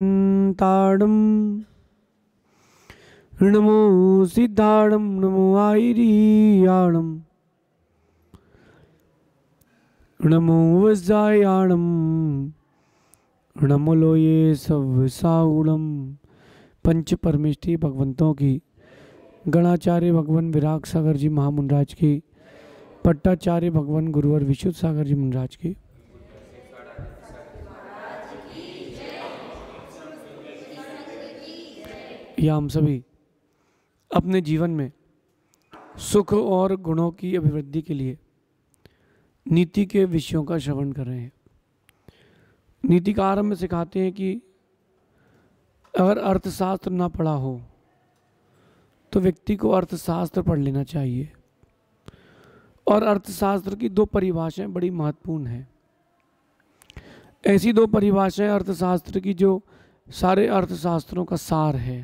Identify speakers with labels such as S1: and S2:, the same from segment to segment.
S1: ताडम नमो सिद्धाडम नमो आईरियाणम नमो वजायाणम नमो लोये सब साउणम पंच परमेष्ठी भगवंतों की गणाचार्य भगवान विराग सागर जी महामुनराज की पट्टाचार्य भगवान गुरुवर विशुद्ध सागर जी मुनराज की या हम सभी अपने जीवन में सुख और गुणों की अभिवृद्धि के लिए नीति के विषयों का श्रवण कर रहे हैं नीति का आरंभ सिखाते हैं कि अगर अर्थशास्त्र ना पढ़ा हो तो व्यक्ति को अर्थशास्त्र पढ़ लेना चाहिए और अर्थशास्त्र की दो परिभाषाएं बड़ी महत्वपूर्ण हैं ऐसी दो परिभाषाएं अर्थशास्त्र की जो सारे अर्थशास्त्रों का सार है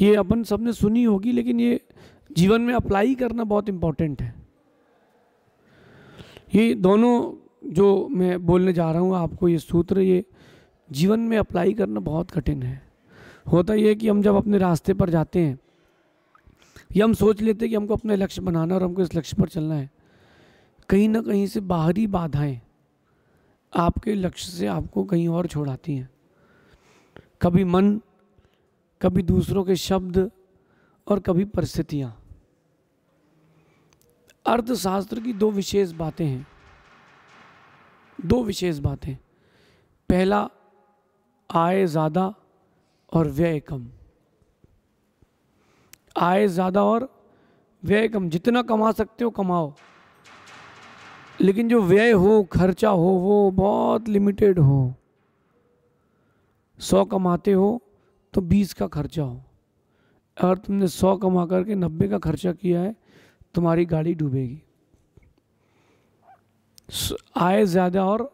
S1: ये अपन सबने सुनी होगी लेकिन ये जीवन में अप्लाई करना बहुत इम्पोर्टेंट है ये दोनों जो मैं बोलने जा रहा हूँ आपको ये सूत्र ये जीवन में अप्लाई करना बहुत कठिन है होता यह है कि हम जब अपने रास्ते पर जाते हैं ये हम सोच लेते हैं कि हमको अपने लक्ष्य बनाना और हमको इस लक्ष्य पर चलना है कहीं ना कहीं से बाहरी बाधाएं आपके लक्ष्य से आपको कहीं और छोड़ाती हैं कभी मन कभी दूसरों के शब्द और कभी परिस्थितियाँ अर्थशास्त्र की दो विशेष बातें हैं दो विशेष बातें पहला आय ज़्यादा और व्यय कम आय ज़्यादा और व्यय कम जितना कमा सकते हो कमाओ लेकिन जो व्यय हो खर्चा हो वो बहुत लिमिटेड हो सौ कमाते हो तो बीस का खर्चा हो अगर तुमने सौ कमा करके नब्बे का खर्चा किया है तुम्हारी गाड़ी डूबेगी आय ज़्यादा और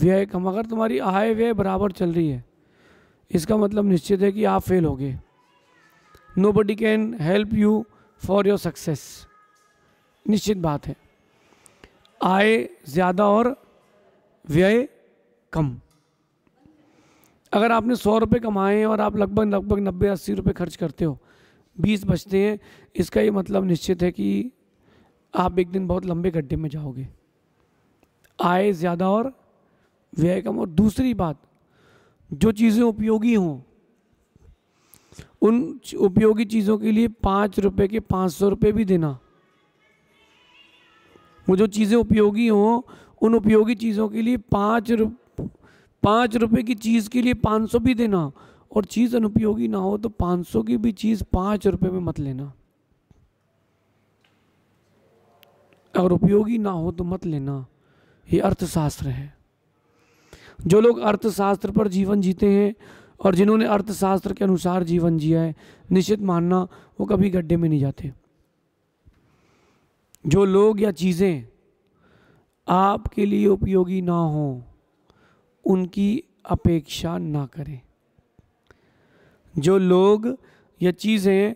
S1: व्यय कम अगर तुम्हारी आय व्यय बराबर चल रही है इसका मतलब निश्चित है कि आप फेल हो गए nobody can help you for your success निश्चित बात है आय ज़्यादा और व्यय कम अगर आपने सौ रुपये कमाए और आप लगभग लगभग नब्बे अस्सी रुपये खर्च करते हो बीस बचते हैं इसका ये मतलब निश्चित है कि आप एक दिन बहुत लंबे गड्ढे में जाओगे आय ज़्यादा और व्यय कम और दूसरी बात जो चीज़ें उपयोगी हों उन उपयोगी चीज़ों के लिए पाँच रुपये के पाँच सौ रुपये भी देना वो जो चीज़ें उपयोगी हों उन उपयोगी चीज़ों के लिए पाँच रुप पाँच रुपए की चीज़ के लिए पाँच सौ भी देना और चीज़ अनुपयोगी ना हो तो पाँच सौ की भी चीज़ पाँच रुपये में मत लेना अगर उपयोगी ना हो तो मत लेना ये अर्थशास्त्र है जो लोग अर्थशास्त्र पर जीवन जीते हैं और जिन्होंने अर्थशास्त्र के अनुसार जीवन जिया है निश्चित मानना वो कभी गड्ढे में नहीं जाते जो लोग या चीज़ें आपके लिए उपयोगी ना हों उनकी अपेक्षा ना करें जो लोग या चीज़ें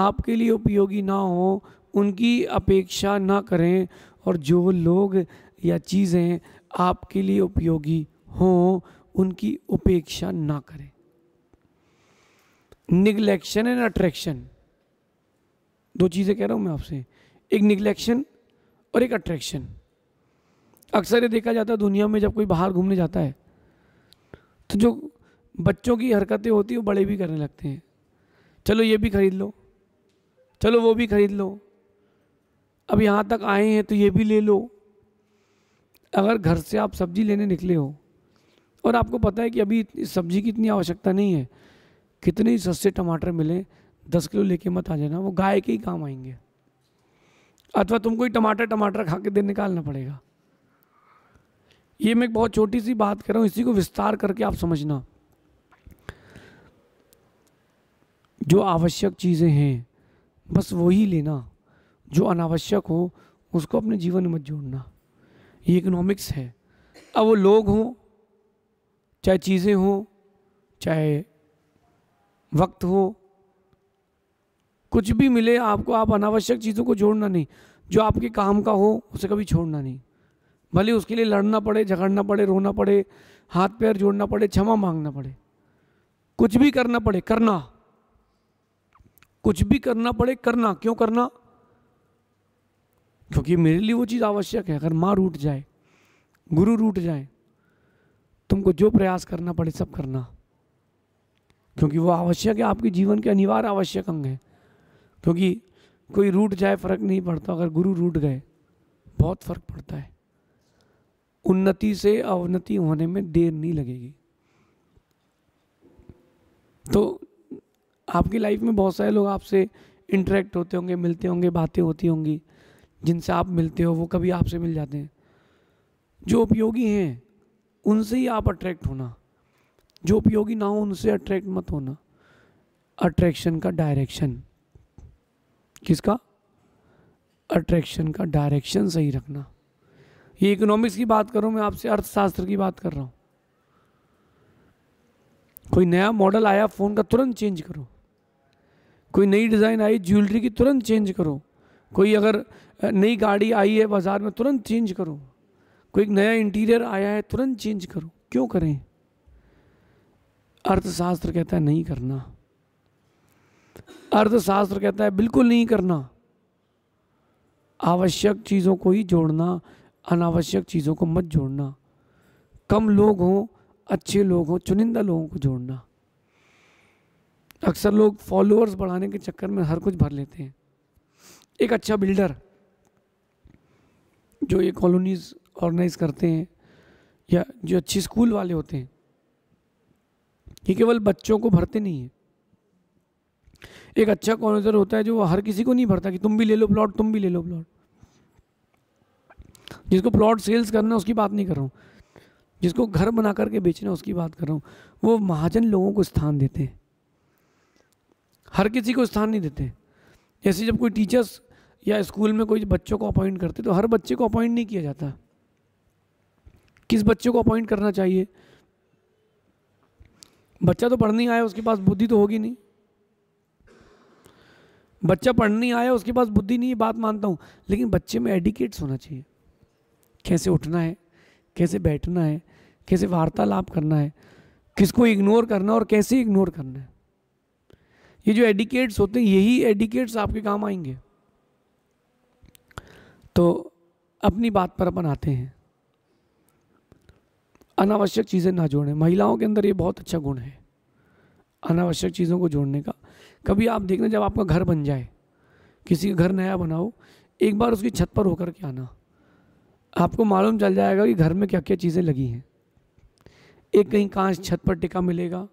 S1: आपके लिए उपयोगी ना हो उनकी अपेक्षा ना करें और जो लोग या चीज़ें आपके लिए उपयोगी हों उनकी उपेक्षा ना करें निगलेक्शन एंड अट्रैक्शन दो चीज़ें कह रहा हूँ मैं आपसे एक निगलेक्शन और एक अट्रैक्शन अक्सर ये देखा जाता है दुनिया में जब कोई बाहर घूमने जाता है तो जो बच्चों की हरकतें होती हैं वो बड़े भी करने लगते हैं चलो ये भी खरीद लो चलो वो भी खरीद लो अब यहाँ तक आए हैं तो ये भी ले लो अगर घर से आप सब्ज़ी लेने निकले हो और आपको पता है कि अभी सब्ज़ी की इतनी आवश्यकता नहीं है कितने सस्ते टमाटर मिले दस किलो लेके मत आ जाना वो गाय के ही काम आएंगे अथवा तुमको ही टमाटर टमाटर खा के दिन निकालना पड़ेगा ये मैं एक बहुत छोटी सी बात कर रहा हूँ इसी को विस्तार करके आप समझना जो आवश्यक चीज़ें हैं बस वही लेना जो अनावश्यक हो उसको अपने जीवन में मत जोड़ना ये इकोनॉमिक्स है अब वो लोग हों चाहे चीज़ें हों चाहे वक्त हो कुछ भी मिले आपको आप अनावश्यक चीज़ों को जोड़ना नहीं जो आपके काम का हो उसे कभी छोड़ना नहीं भले उसके लिए लड़ना पड़े झगड़ना पड़े रोना पड़े हाथ पैर जोड़ना पड़े क्षमा मांगना पड़े कुछ भी करना पड़े करना कुछ भी करना पड़े करना क्यों करना क्योंकि मेरे लिए वो चीज़ आवश्यक है अगर माँ रूट जाए गुरु रूट जाए तुमको जो प्रयास करना पड़े सब करना क्योंकि वो आवश्यक है आपके जीवन के अनिवार्य आवश्यक अंग है क्योंकि कोई रूट जाए फर्क नहीं पड़ता अगर गुरु रूट गए बहुत फर्क पड़ता है उन्नति से अवनति होने में देर नहीं लगेगी तो आपकी लाइफ में बहुत सारे लोग आपसे इंटरेक्ट होते होंगे मिलते होंगे बातें होती होंगी जिनसे आप मिलते हो वो कभी आपसे मिल जाते हैं जो उपयोगी हैं उनसे ही आप अट्रैक्ट होना जो उपयोगी ना हो उनसे अट्रैक्ट मत होना अट्रैक्शन का डायरेक्शन किसका अट्रैक्शन का डायरेक्शन सही रखना ये इकोनॉमिक्स की बात करूं मैं आपसे अर्थशास्त्र की बात कर रहा हूं कोई नया मॉडल आया फ़ोन का तुरंत चेंज करो कोई नई डिज़ाइन आई ज्वेलरी की तुरंत चेंज करो कोई अगर नई गाड़ी आई है बाज़ार में तुरंत चेंज करो कोई नया इंटीरियर आया है तुरंत चेंज करो क्यों करें अर्थशास्त्र कहता है नहीं करना अर्थशास्त्र कहता है बिल्कुल नहीं करना आवश्यक चीज़ों को ही जोड़ना अनावश्यक चीज़ों को मत जोड़ना कम लोग हों अच्छे लोग हों चुनिंदा लोगों को जोड़ना अक्सर लोग फॉलोअर्स बढ़ाने के चक्कर में हर कुछ भर लेते हैं एक अच्छा बिल्डर जो ये कॉलोनीज ऑर्गेनाइज करते हैं या जो अच्छे स्कूल वाले होते हैं ये केवल बच्चों को भरते नहीं हैं एक अच्छा कॉलोजर होता है जो हर किसी को नहीं भरता कि तुम भी ले लो प्लॉट तुम भी ले लो प्लॉट जिसको प्लॉट सेल्स करना है उसकी बात नहीं कर रहा हूँ जिसको घर बना करके बेचना है उसकी बात कर रहा हूँ वो महाजन लोगों को स्थान देते हैं हर किसी को स्थान नहीं देते जैसे जब कोई टीचर्स या स्कूल में कोई बच्चों को अपॉइंट करते तो हर बच्चे को अपॉइंट नहीं किया जाता किस बच्चे को अपॉइंट करना चाहिए बच्चा तो पढ़ने आया उसके पास बुद्धि तो होगी नहीं बच्चा पढ़ने आया उसके पास बुद्धि नहीं बात मानता हूँ लेकिन बच्चे में एडिकेट्स होना चाहिए कैसे उठना है कैसे बैठना है कैसे वार्तालाप करना है किसको इग्नोर करना है और कैसे इग्नोर करना है ये जो एडिकेट्स होते हैं यही एडिकेट्स आपके काम आएंगे तो अपनी बात पर अपन आते हैं अनावश्यक चीज़ें ना जोड़ें महिलाओं के अंदर ये बहुत अच्छा गुण है अनावश्यक चीज़ों को जोड़ने का कभी आप देखना जब आपका घर बन जाए किसी का घर नया बनाओ एक बार उसकी छत पर होकर के आना आपको मालूम चल जाएगा कि घर में क्या क्या चीज़ें लगी हैं एक कहीं कांच छत पर टिका मिलेगा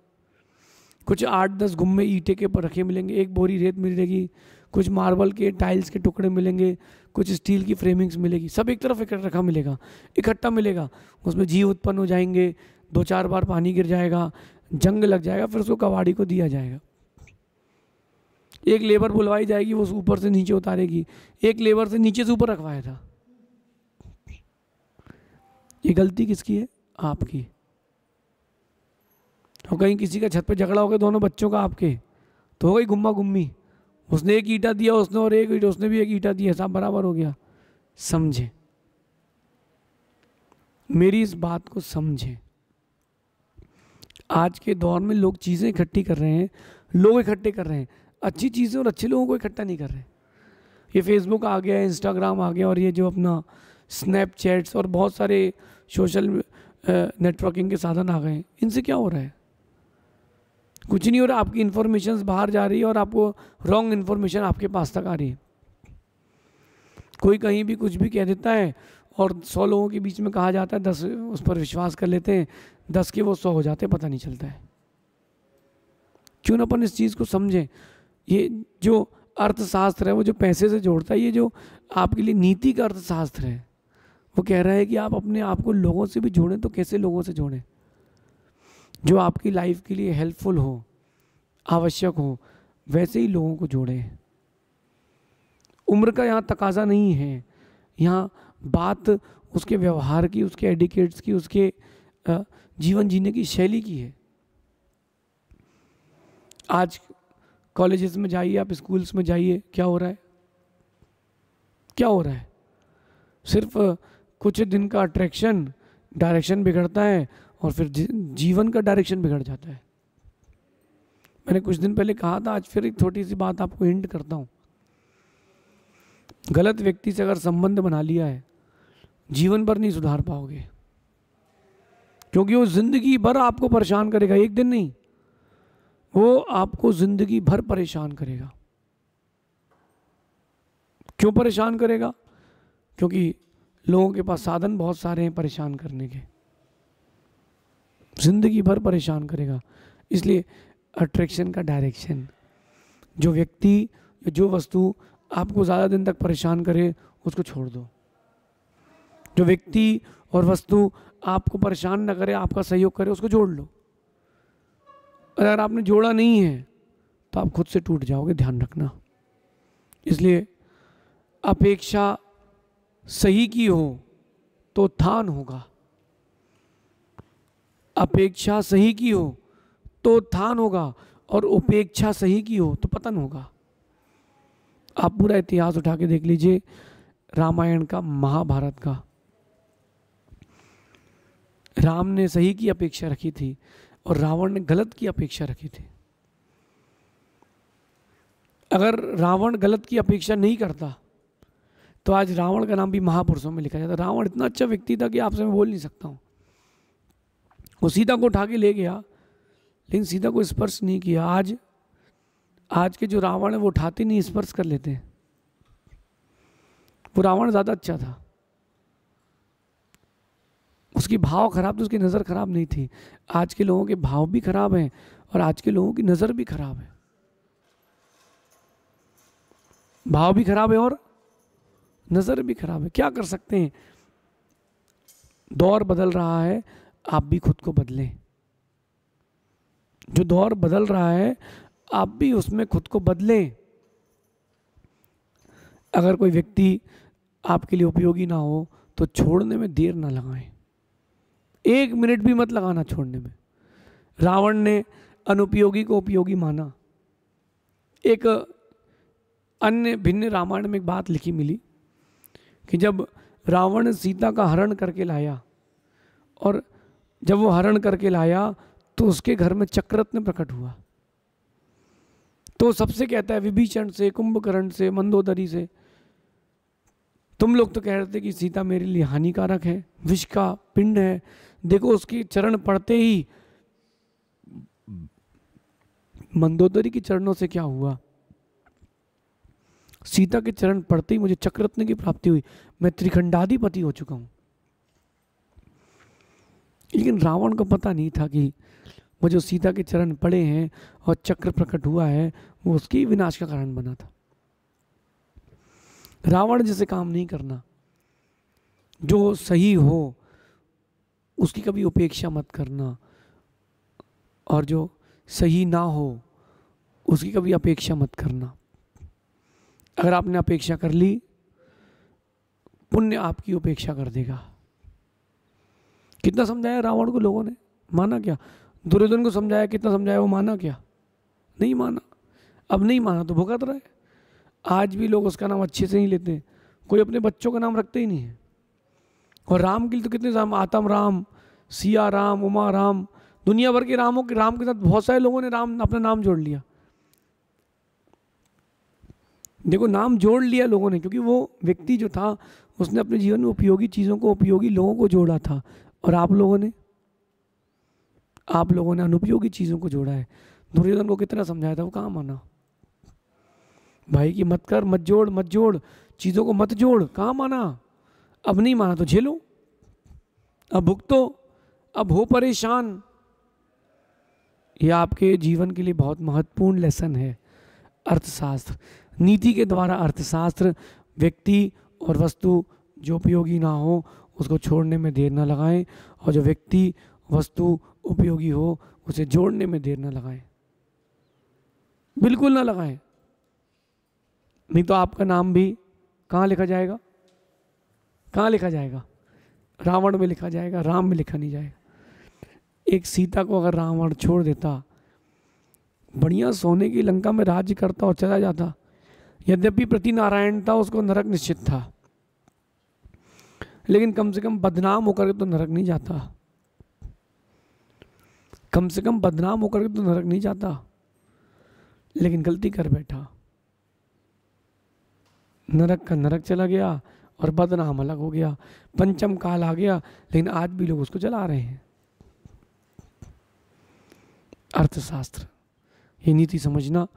S1: कुछ आठ दस गुम्मे ईटे के पर रखे मिलेंगे एक बोरी रेत मिलेगी कुछ मार्बल के टाइल्स के टुकड़े मिलेंगे कुछ स्टील की फ्रेमिंग्स मिलेगी सब एक तरफ इकट्ठा रखा मिलेगा इकट्ठा मिलेगा उसमें जीव उत्पन्न हो जाएंगे दो चार बार पानी गिर जाएगा जंग लग जाएगा फिर उसको कबाड़ी को दिया जाएगा एक लेबर बुलवाई जाएगी वो ऊपर से नीचे उतारेगी एक लेबर से नीचे से ऊपर रखवाया था ये गलती किसकी है आपकी और तो कहीं किसी का छत पर झगड़ा हो गया दोनों बच्चों का आपके तो हो गई गुम्मा गुम्मी उसने एक ईटा दिया उसने और एक ईटा उसने भी एक ईटा दिया सब बराबर हो गया समझे मेरी इस बात को समझें आज के दौर में लोग चीज़ें इकट्ठी कर रहे हैं लोग इकट्ठे कर रहे हैं अच्छी चीज़ें और अच्छे लोगों को इकट्ठा नहीं कर रहे ये फेसबुक आ गया इंस्टाग्राम आ गया और ये जो अपना स्नैपचैट्स और बहुत सारे सोशल नेटवर्किंग के साधन आ गए हैं इनसे क्या हो रहा है कुछ नहीं हो रहा आपकी इन्फॉर्मेशन बाहर जा रही है और आपको रॉन्ग इन्फॉर्मेशन आपके पास तक आ रही है कोई कहीं भी कुछ भी कह देता है और सौ लोगों के बीच में कहा जाता है दस उस पर विश्वास कर लेते हैं दस के वो सौ हो जाते हैं पता नहीं चलता है क्यों ना अपन इस चीज़ को समझें ये जो अर्थशास्त्र है वो जो पैसे से जोड़ता है ये जो आपके लिए नीति का अर्थशास्त्र है वो कह रहा है कि आप अपने आप को लोगों से भी जोड़ें तो कैसे लोगों से जोड़ें जो आपकी लाइफ के लिए हेल्पफुल हो आवश्यक हो वैसे ही लोगों को जोड़ें उम्र का यहाँ तकाजा नहीं है यहाँ बात उसके व्यवहार की उसके एडिकेट्स की उसके जीवन जीने की शैली की है आज कॉलेजेस में जाइए आप स्कूल्स में जाइए क्या हो रहा है क्या हो रहा है सिर्फ कुछ दिन का अट्रैक्शन डायरेक्शन बिगड़ता है और फिर जीवन का डायरेक्शन बिगड़ जाता है मैंने कुछ दिन पहले कहा था आज फिर एक छोटी सी बात आपको हिंट करता हूँ
S2: गलत व्यक्ति से अगर
S1: संबंध बना लिया है जीवन भर नहीं सुधार पाओगे क्योंकि वो ज़िंदगी भर आपको परेशान करेगा एक दिन नहीं वो आपको ज़िंदगी भर परेशान करेगा क्यों परेशान करेगा क्योंकि लोगों के पास साधन बहुत सारे हैं परेशान करने के जिंदगी भर परेशान करेगा इसलिए अट्रैक्शन का डायरेक्शन जो व्यक्ति जो वस्तु आपको ज़्यादा दिन तक परेशान करे उसको छोड़ दो जो व्यक्ति और वस्तु आपको परेशान ना करे आपका सहयोग करे उसको जोड़ लो अगर आपने जोड़ा नहीं है तो आप खुद से टूट जाओगे ध्यान रखना इसलिए अपेक्षा सही की हो तो थान होगा अपेक्षा सही की हो तो थान होगा और उपेक्षा सही की हो तो पतन होगा आप पूरा इतिहास उठा के देख लीजिए रामायण का महाभारत का राम ने सही की अपेक्षा रखी थी और रावण ने गलत की अपेक्षा रखी थी अगर रावण गलत की अपेक्षा नहीं करता तो आज रावण का नाम भी महापुरुषों में लिखा जाता रावण इतना अच्छा व्यक्ति था कि आपसे मैं बोल नहीं सकता हूँ वो सीता को उठा के ले गया लेकिन सीता को स्पर्श नहीं किया आज आज के जो रावण है वो उठाते नहीं स्पर्श कर लेते हैं वो रावण ज़्यादा अच्छा था उसकी भाव खराब तो उसकी नज़र खराब नहीं थी आज के लोगों के भाव भी खराब हैं और आज के लोगों की नज़र भी खराब है भाव भी खराब है और नज़र भी ख़राब है क्या कर सकते हैं दौर बदल रहा है आप भी खुद को बदलें जो दौर बदल रहा है आप भी उसमें खुद को बदलें अगर कोई व्यक्ति आपके लिए उपयोगी ना हो तो छोड़ने में देर ना लगाएं एक मिनट भी मत लगाना छोड़ने में रावण ने अनुपयोगी को उपयोगी माना एक अन्य भिन्न रामायण में एक बात लिखी मिली कि जब रावण सीता का हरण करके लाया और जब वो हरण करके लाया तो उसके घर में चक्रत्न प्रकट हुआ तो सबसे कहता है विभीषण से कुंभकर्ण से मंदोदरी से तुम लोग तो कह रहे थे कि सीता मेरे लिए हानिकारक है विष का पिंड है देखो उसके चरण पड़ते ही मंदोदरी के चरणों से क्या हुआ सीता के चरण पड़ते ही मुझे चक्ररत्न की प्राप्ति हुई मैं त्रिखंडाधिपति हो चुका हूँ लेकिन रावण को पता नहीं था कि वो जो सीता के चरण पड़े हैं और चक्र प्रकट हुआ है वो उसकी विनाश का कारण बना था रावण जैसे काम नहीं करना जो सही हो उसकी कभी उपेक्षा मत करना और जो सही ना हो उसकी कभी अपेक्षा मत करना अगर आपने अपेक्षा कर ली पुण्य आपकी उपेक्षा कर देगा कितना समझाया रावण को लोगों ने माना क्या दुर्योधन को समझाया कितना समझाया वो माना क्या नहीं माना अब नहीं माना तो भुगत रहा है आज भी लोग उसका नाम अच्छे से नहीं लेते हैं कोई अपने बच्चों का नाम रखते ही नहीं है और राम के लिए तो कितने राम आतम राम सिया राम उमा राम दुनिया भर के रामों के राम के साथ बहुत सारे लोगों ने राम अपना नाम जोड़ लिया देखो नाम जोड़ लिया लोगों ने क्योंकि वो व्यक्ति जो था उसने अपने जीवन में उपयोगी चीज़ों को उपयोगी लोगों को जोड़ा था और आप लोगों ने आप लोगों ने अनुपयोगी चीज़ों को जोड़ा है दुर्योधन को कितना समझाया था वो कहाँ माना भाई की मत कर मत जोड़ मत जोड़ चीज़ों को मत जोड़ कहाँ माना अब नहीं माना तो झेलो अब भुगतो अब हो परेशान ये आपके जीवन के लिए बहुत महत्वपूर्ण लेसन है अर्थशास्त्र नीति के द्वारा अर्थशास्त्र व्यक्ति और वस्तु जो उपयोगी ना हो उसको छोड़ने में देर ना लगाएं और जो व्यक्ति वस्तु उपयोगी हो उसे जोड़ने में देर ना लगाएं बिल्कुल ना लगाएं नहीं तो आपका नाम भी कहाँ लिखा जाएगा कहाँ लिखा जाएगा रावण में लिखा जाएगा राम में लिखा नहीं जाएगा एक सीता को अगर रावण छोड़ देता बढ़िया सोने की लंका में राज्य करता और चला जाता यद्यपि प्रति नारायण था उसको नरक निश्चित था लेकिन कम से कम बदनाम होकर के तो नरक नहीं जाता कम से कम बदनाम होकर के तो नरक नहीं जाता लेकिन गलती कर बैठा नरक का नरक चला गया और बदनाम अलग हो गया पंचम काल आ गया लेकिन आज भी लोग उसको चला रहे हैं अर्थशास्त्र ये नीति समझना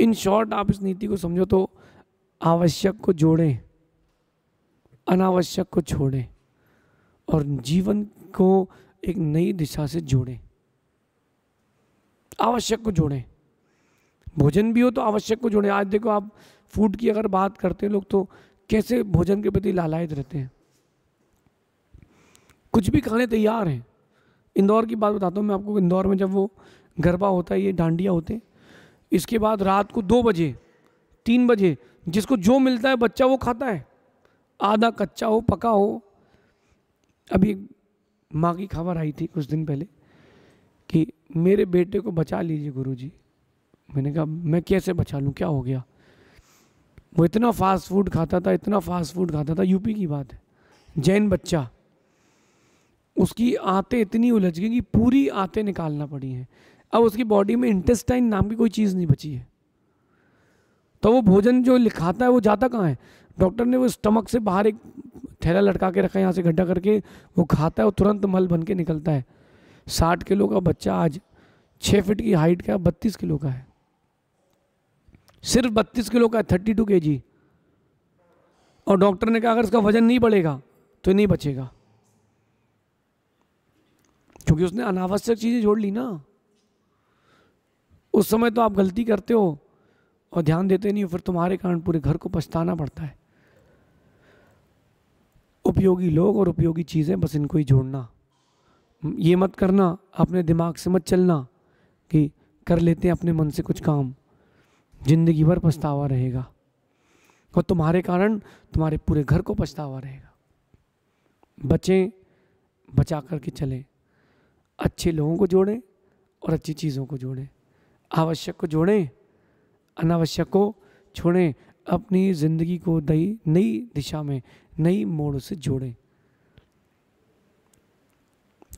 S1: इन शॉर्ट आप इस नीति को समझो तो आवश्यक को जोड़ें अनावश्यक को छोड़ें और जीवन को एक नई दिशा से जोड़ें आवश्यक को जोड़ें भोजन भी हो तो आवश्यक को जोड़ें आज देखो आप फूड की अगर बात करते हैं लोग तो कैसे भोजन के प्रति लालायित रहते हैं कुछ भी खाने तैयार हैं इंदौर की बात बताता हूँ मैं आपको इंदौर में जब वो गरबा होता है ये डांडिया होते हैं इसके बाद रात को दो बजे तीन बजे जिसको जो मिलता है बच्चा वो खाता है आधा कच्चा हो पका हो अभी माँ की खबर आई थी कुछ दिन पहले कि मेरे बेटे को बचा लीजिए गुरुजी मैंने कहा मैं कैसे बचा लूँ क्या हो गया वो इतना फास्ट फूड खाता था इतना फास्ट फूड खाता था यूपी की बात है जैन बच्चा उसकी आते इतनी उलझ गई कि पूरी आते निकालना पड़ी हैं अब उसकी बॉडी में इंटेस्टाइन नाम की कोई चीज़ नहीं बची है तो वो भोजन जो लिखाता है वो जाता कहाँ है डॉक्टर ने वो स्टमक से बाहर एक थैला लटका के रखा है यहाँ से गड्ढा करके वो खाता है और तुरंत मल बन के निकलता है साठ किलो का बच्चा आज छः फिट की हाइट का बत्तीस किलो का है सिर्फ बत्तीस किलो का है थर्टी टू के जी और डॉक्टर ने कहा अगर इसका वजन नहीं बढ़ेगा तो नहीं बचेगा क्योंकि उसने अनावश्यक चीज़ें जोड़ ली ना उस समय तो आप गलती करते हो और ध्यान देते नहीं हो फिर तुम्हारे कारण पूरे घर को पछताना पड़ता है उपयोगी लोग और उपयोगी चीज़ें बस इनको ही जोड़ना ये मत करना अपने दिमाग से मत चलना कि कर लेते हैं अपने मन से कुछ काम जिंदगी भर पछतावा रहेगा और तुम्हारे कारण तुम्हारे पूरे घर को पछतावा रहेगा बचें बचा करके चलें अच्छे लोगों को जोड़ें और अच्छी चीज़ों को जोड़ें आवश्यक को जोड़ें अनावश्यक को छोड़ें अपनी ज़िंदगी को दई नई दिशा में नई मोड़ से जोड़ें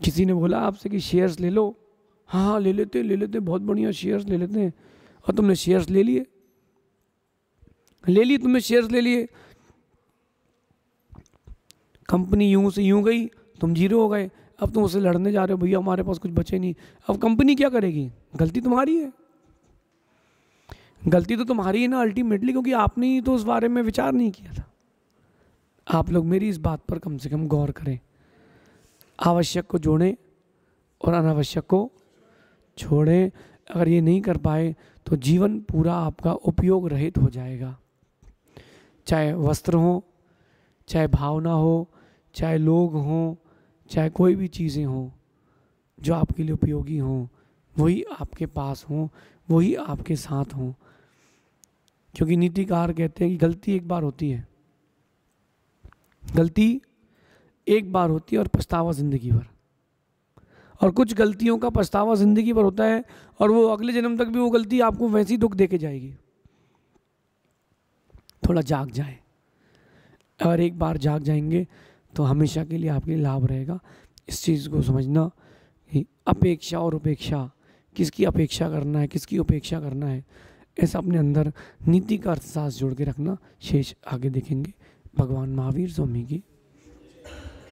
S1: किसी ने बोला आपसे कि शेयर्स ले लो हाँ हाँ ले लेते ले लेते बहुत बढ़िया शेयर्स ले लेते हैं और तुमने शेयर्स ले लिए ले लिए तुमने शेयर्स ले लिए कंपनी यूं से यूं गई तुम जीरो हो गए अब तुम उसे लड़ने जा रहे हो भैया हमारे पास कुछ बचे नहीं अब कंपनी क्या करेगी गलती तुम्हारी है गलती तो तुम्हारी है ना अल्टीमेटली क्योंकि आपने ही तो उस बारे में विचार नहीं किया था आप लोग मेरी इस बात पर कम से कम गौर करें आवश्यक को जोड़ें और अनावश्यक को छोड़ें अगर ये नहीं कर पाए तो जीवन पूरा आपका उपयोग रहित हो जाएगा चाहे वस्त्र हो चाहे भावना हो चाहे लोग हों चाहे कोई भी चीज़ें हों जो आपके लिए उपयोगी हों वही आपके पास हों वही आपके साथ हों क्योंकि नीतिकार कहते हैं कि गलती एक बार होती है गलती एक बार होती है और पछतावा ज़िंदगी भर और कुछ गलतियों का पछतावा ज़िंदगी भर होता है और वो अगले जन्म तक भी वो गलती आपको वैसी दुख दे के जाएगी थोड़ा जाग जाए और एक बार जाग जाएंगे तो हमेशा के लिए आपके लिए लाभ रहेगा इस चीज़ को समझना कि अपेक्षा और उपेक्षा किसकी अपेक्षा करना है किसकी उपेक्षा करना है ऐसा अपने अंदर नीति का अर्थशास्त्र जोड़ के रखना शेष आगे देखेंगे भगवान महावीर स्वामी की